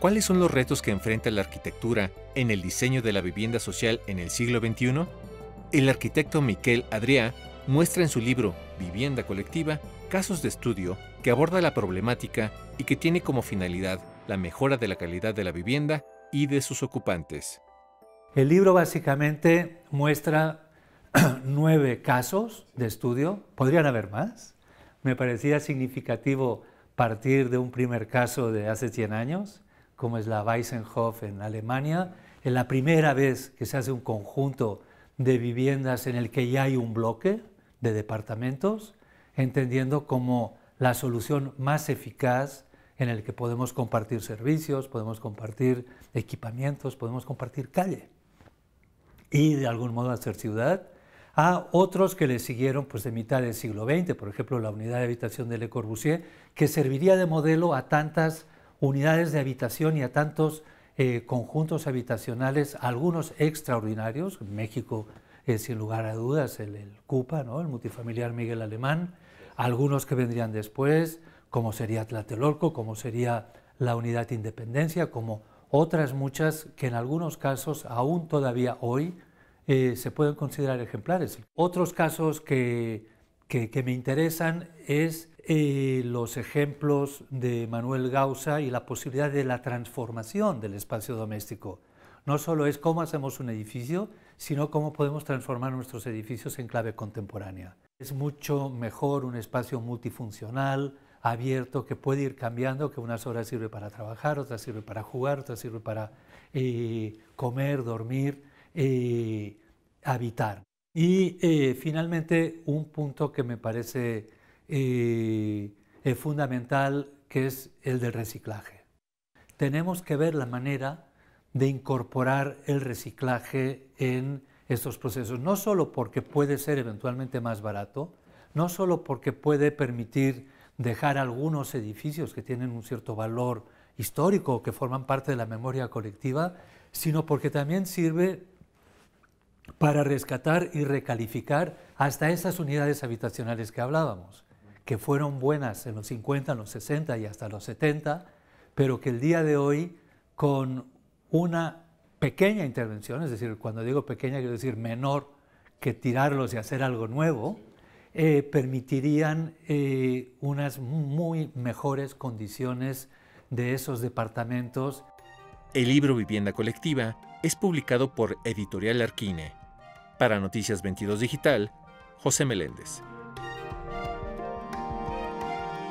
¿Cuáles son los retos que enfrenta la arquitectura en el diseño de la vivienda social en el siglo XXI? El arquitecto Miquel Adrià muestra en su libro Vivienda Colectiva casos de estudio que aborda la problemática y que tiene como finalidad la mejora de la calidad de la vivienda y de sus ocupantes. El libro básicamente muestra nueve casos de estudio, podrían haber más. Me parecía significativo partir de un primer caso de hace 100 años como es la Weissenhof en Alemania, es la primera vez que se hace un conjunto de viviendas en el que ya hay un bloque de departamentos, entendiendo como la solución más eficaz en el que podemos compartir servicios, podemos compartir equipamientos, podemos compartir calle y de algún modo hacer ciudad, a otros que le siguieron pues, de mitad del siglo XX, por ejemplo la unidad de habitación de Le Corbusier, que serviría de modelo a tantas unidades de habitación y a tantos eh, conjuntos habitacionales, algunos extraordinarios, México es sin lugar a dudas, el, CUPA, el multifamiliar Miguel Alemán, algunos que vendrían después, como sería Tlatelolco, como sería la unidad Independencia, como otras muchas que en algunos casos aún todavía hoy eh, se pueden considerar ejemplares. Otros casos que que, me interesan es eh, los ejemplos de Manuel Gausa y la posibilidad de la transformación del espacio doméstico. No solo es cómo hacemos un edificio, sino cómo podemos transformar nuestros edificios en clave contemporánea. Es mucho mejor un espacio multifuncional, abierto, que puede ir cambiando, que unas horas sirve para trabajar, otras sirve para jugar, otras sirve para eh, comer, dormir, eh, habitar. Y eh, finalmente, un punto que me parece eh, eh, fundamental, que es el del reciclaje. Tenemos que ver la manera de incorporar el reciclaje en estos procesos, no solo porque puede ser eventualmente más barato, no solo porque puede permitir dejar algunos edificios que tienen un cierto valor histórico, que forman parte de la memoria colectiva, sino porque también sirve para rescatar y recalificar hasta esas unidades habitacionales que hablábamos, que fueron buenas en los 50, en los 60 y hasta los 70, pero que el día de hoy, con una pequeña intervención, es decir, cuando digo pequeña quiero decir menor que tirarlos y hacer algo nuevo, eh, permitirían eh, unas muy mejores condiciones de esos departamentos. El libro Vivienda Colectiva es publicado por Editorial Arquine para Noticias 22 Digital, José Meléndez.